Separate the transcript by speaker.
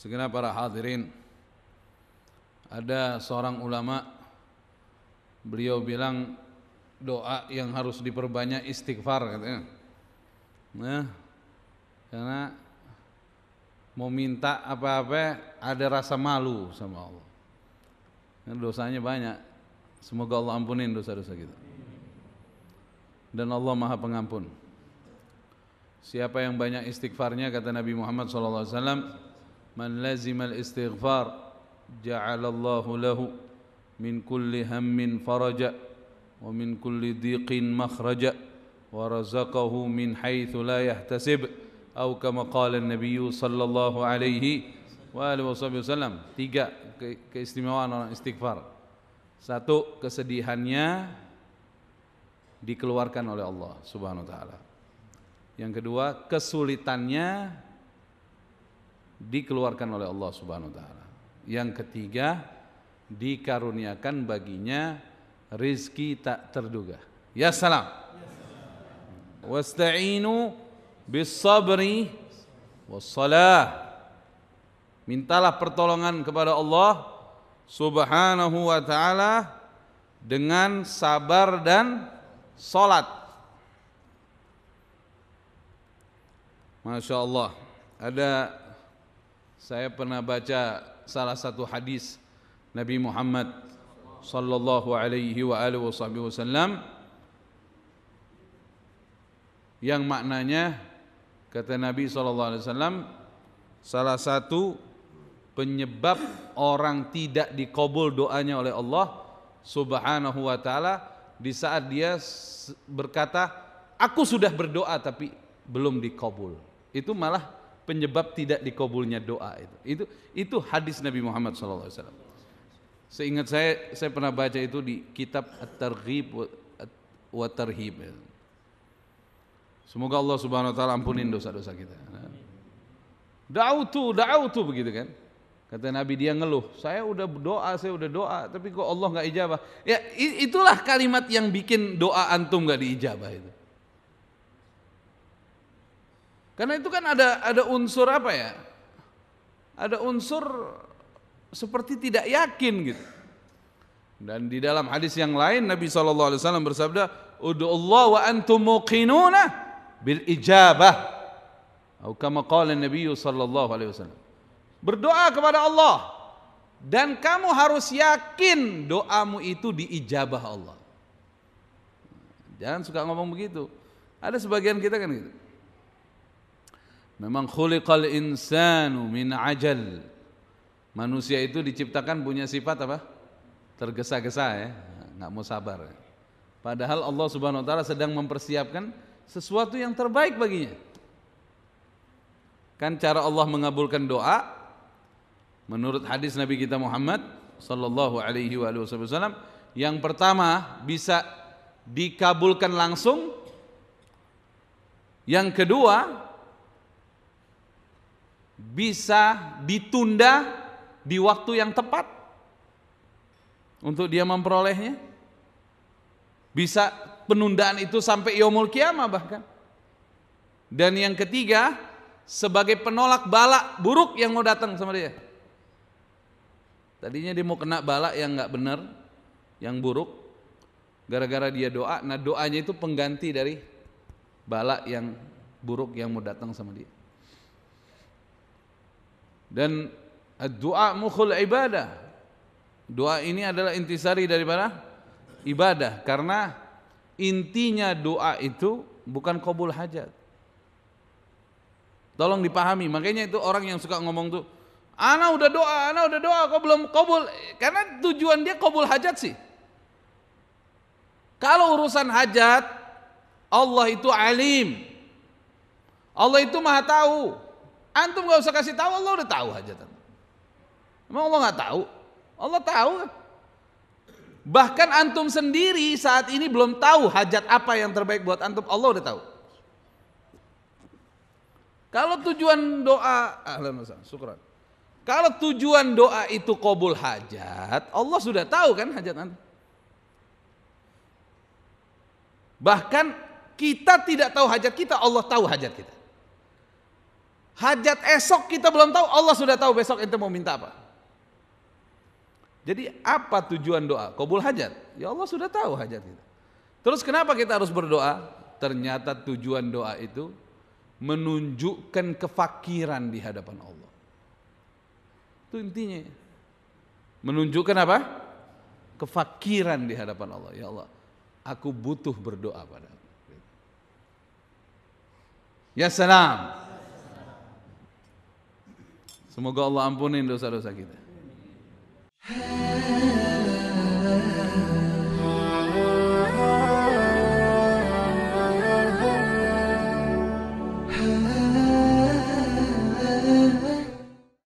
Speaker 1: Segenap para hadirin Ada seorang ulama Beliau bilang Doa yang harus diperbanyak istighfar katanya Nah Karena Mau minta apa-apa Ada rasa malu sama Allah nah, Dosanya banyak Semoga Allah ampunin dosa-dosa kita Dan Allah maha pengampun Siapa yang banyak istighfarnya kata Nabi Muhammad SAW من لزم الاستغفار جعل الله له من كل هم فرجا ومن كل ضيق مخرجا ورزقه من حيث لا يحتسب أو كما قال النبي صلى الله عليه وآله وصحبه وسلم tiga keistimewaan orang istighfar satu kesedihannya dikeluarkan oleh Allah subhanahu wa ta'ala yang kedua kesulitannya dikeluarkan oleh Allah Subhanahu wa taala. Yang ketiga, dikaruniakan baginya rizki tak terduga. Ya salam. Wasta'inu bis sabri was salah. Mintalah pertolongan kepada Allah Subhanahu wa taala dengan sabar dan salat. Masya Allah, ada saya pernah baca salah satu hadis Nabi Muhammad sallallahu alaihi wa alihi wasallam yang maknanya kata Nabi sallallahu alaihi wasallam salah satu penyebab orang tidak dikabul doanya oleh Allah Subhanahu wa taala di saat dia berkata aku sudah berdoa tapi belum dikabul. Itu malah penyebab tidak dikabulnya doa itu. Itu itu hadis Nabi Muhammad SAW. Seingat saya, saya pernah baca itu di kitab At-Targhib wa Tarhib. Semoga Allah Subhanahu wa taala ampunin dosa-dosa kita. Da'utu, da'utu begitu kan. Kata Nabi dia ngeluh, saya udah doa, saya udah doa, tapi kok Allah nggak ijabah. Ya itulah kalimat yang bikin doa antum nggak diijabah itu. Karena itu kan ada ada unsur apa ya? Ada unsur seperti tidak yakin gitu. Dan di dalam hadis yang lain Nabi SAW bersabda, "Ud'u Allah wa antum muqinuna bil ijabah." Atau kama qala Nabi sallallahu alaihi wasallam. Berdoa kepada Allah dan kamu harus yakin doamu itu diijabah Allah. Jangan suka ngomong begitu. Ada sebagian kita kan gitu. Memang khuliqal insanu min ajal. Manusia itu diciptakan punya sifat apa? Tergesa-gesa ya, nggak mau sabar. Padahal Allah Subhanahu wa taala sedang mempersiapkan sesuatu yang terbaik baginya. Kan cara Allah mengabulkan doa menurut hadis Nabi kita Muhammad sallallahu alaihi wasallam yang pertama bisa dikabulkan langsung yang kedua bisa ditunda di waktu yang tepat untuk dia memperolehnya. Bisa penundaan itu sampai yomul kiamah bahkan. Dan yang ketiga, sebagai penolak balak buruk yang mau datang sama dia. Tadinya dia mau kena balak yang nggak benar, yang buruk. Gara-gara dia doa, nah doanya itu pengganti dari balak yang buruk yang mau datang sama dia. Dan doa mukhul ibadah. Doa ini adalah intisari daripada ibadah karena intinya doa itu bukan kabul hajat. Tolong dipahami. Makanya itu orang yang suka ngomong tuh, "Ana udah doa, ana udah doa, kok belum kabul?" Karena tujuan dia kabul hajat sih. Kalau urusan hajat, Allah itu alim. Allah itu maha tahu. Antum gak usah kasih tahu, Allah udah tahu aja. Emang Allah gak tahu? Allah tahu. Bahkan antum sendiri saat ini belum tahu hajat apa yang terbaik buat antum, Allah udah tahu. Kalau tujuan doa, ahlan syukran. Kalau tujuan doa itu kobul hajat, Allah sudah tahu kan hajat antum. Bahkan kita tidak tahu hajat kita, Allah tahu hajat kita. Hajat esok kita belum tahu, Allah sudah tahu besok itu mau minta apa. Jadi apa tujuan doa? Kabul hajat. Ya Allah sudah tahu hajat kita. Terus kenapa kita harus berdoa? Ternyata tujuan doa itu menunjukkan kefakiran di hadapan Allah. Itu intinya. Menunjukkan apa? Kefakiran di hadapan Allah. Ya Allah, aku butuh berdoa padamu. Ya salam. Semoga Allah ampunin dosa-dosa kita.